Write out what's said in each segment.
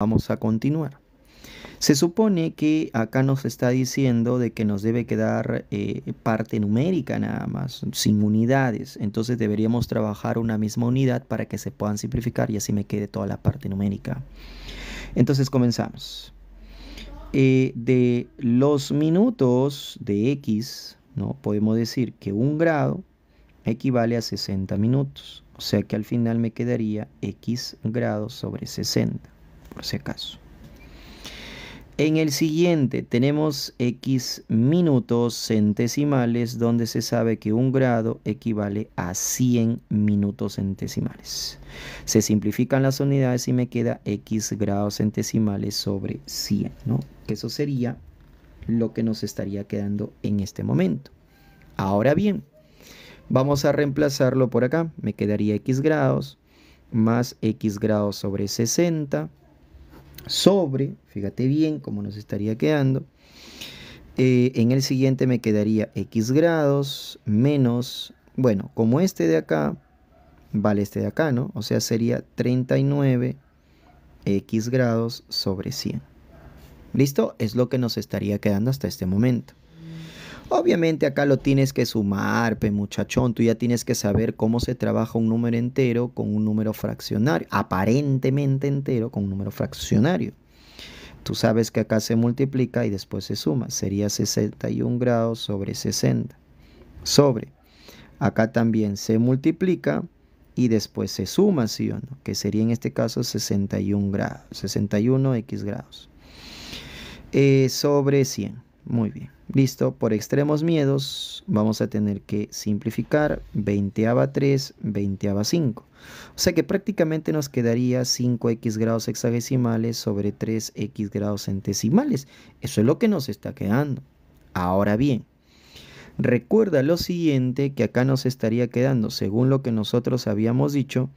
Vamos a continuar. Se supone que acá nos está diciendo de que nos debe quedar eh, parte numérica nada más, sin unidades. Entonces deberíamos trabajar una misma unidad para que se puedan simplificar y así me quede toda la parte numérica. Entonces comenzamos. Eh, de los minutos de X, ¿no? podemos decir que un grado equivale a 60 minutos. O sea que al final me quedaría X grados sobre 60 si acaso. En el siguiente tenemos x minutos centesimales donde se sabe que un grado equivale a 100 minutos centesimales. Se simplifican las unidades y me queda x grados centesimales sobre 100, Que eso sería lo que nos estaría quedando en este momento. Ahora bien, vamos a reemplazarlo por acá. Me quedaría x grados más x grados sobre 60 sobre, fíjate bien cómo nos estaría quedando, eh, en el siguiente me quedaría x grados menos, bueno, como este de acá, vale este de acá, ¿no? O sea, sería 39 x grados sobre 100. ¿Listo? Es lo que nos estaría quedando hasta este momento. Obviamente acá lo tienes que sumar, pe muchachón, tú ya tienes que saber cómo se trabaja un número entero con un número fraccionario, aparentemente entero con un número fraccionario. Tú sabes que acá se multiplica y después se suma, sería 61 grados sobre 60, sobre. Acá también se multiplica y después se suma, ¿sí o no? Que sería en este caso 61 grados, 61x eh, grados. sobre 100, muy bien. Listo, por extremos miedos vamos a tener que simplificar 20 a 3, 20 a 5. O sea que prácticamente nos quedaría 5x grados hexadecimales sobre 3x grados centesimales. Eso es lo que nos está quedando. Ahora bien, recuerda lo siguiente que acá nos estaría quedando, según lo que nosotros habíamos dicho,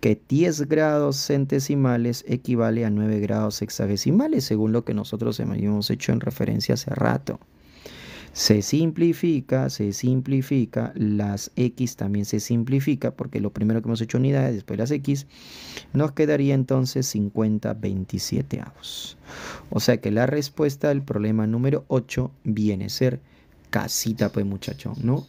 que 10 grados centesimales equivale a 9 grados hexagesimales, según lo que nosotros habíamos hecho en referencia hace rato. Se simplifica, se simplifica, las X también se simplifica, porque lo primero que hemos hecho unidades, después las X, nos quedaría entonces 50 27 avos. O sea que la respuesta al problema número 8 viene a ser casita, pues muchacho, ¿no?